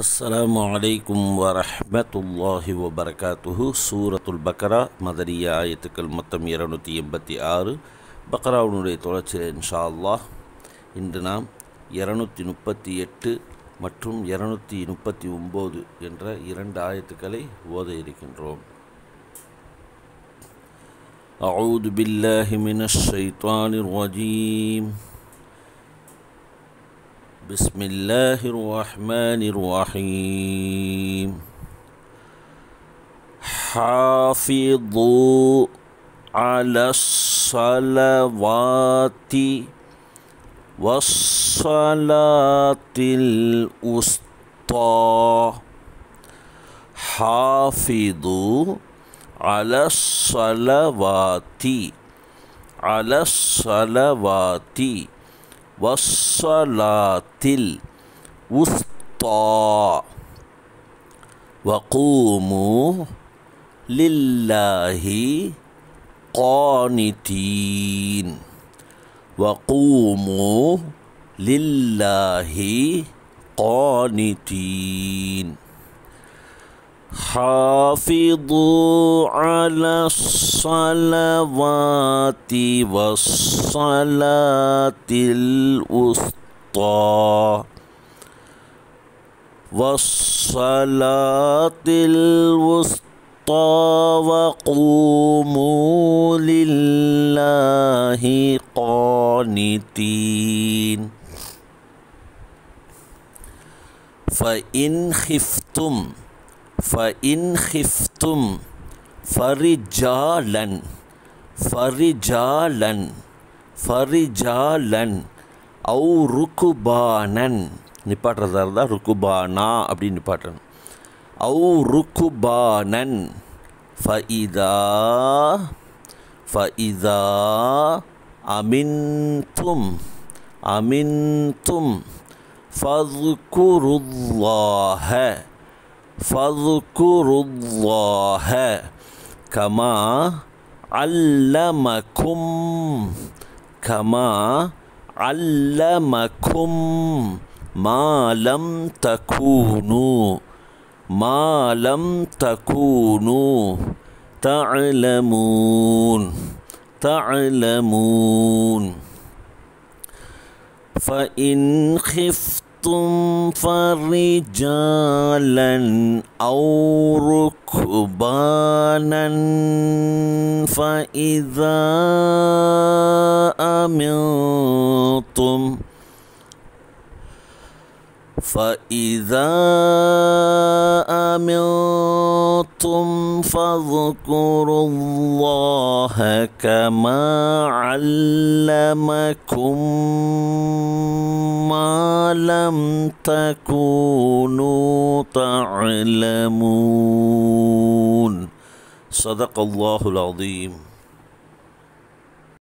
அஸ்லாம் வலைக்கும் வரமத்துல்லாஹி வபரகாத்துஹு சூரத்துல் பக்ரா மதரிய ஆயத்துக்கள் மொத்தம் இரநூத்தி எண்பத்தி ஆறு பக்ராவுனுடைய தொடர்ச்சியில் இன்ஷா அல்லாஹ் இன்று நாம் இரநூத்தி முப்பத்தி எட்டு மற்றும் இரநூத்தி முப்பத்தி ஒம்பது என்ற இரண்டு ஆயத்துக்களை ஓத இருக்கின்றோம் أعوذ بالله بسم الله الرحمن الرحيم حافظوا على الصلوات والصلاة الوسطى حافظوا على الصلوات على الصلوات والصلاة الوسطى وقوموا لله قانتين وقوموا لله قانتين حافظوا على الصلوات والصلاة الوسطى والصلاة الوسطى وقوموا لله قانتين فإن خفتم ஃபஇன் ஹிஃப்தும் ஃபரிஜாலன் ஃபரிஜாலன் ஃபரிஜாலன் அவு ருக்குபானன் நிப்பாட்டுறதா இருந்தால் ருக்குபானா அப்படின்னு நிப்பாட்டணும் அவு ருக்குபானன் ஃபஇதா ஃபஇதா அமின்தும் அமின்தும் ஃபதுக்குருல்லாஹ فاذكروا الله كما علمكم كما علمكم ما لم تكونوا ما لم تكونوا تعلمون تعلمون فإن خفتم أَحْبَبْتُمْ فَرِجَالًا أَوْ رُكْبَانًا فَإِذَا أَمِنْتُمْ فإذا أمنتم فاذكروا الله كما علمكم لم تكونوا تعلمون صدق الله العظيم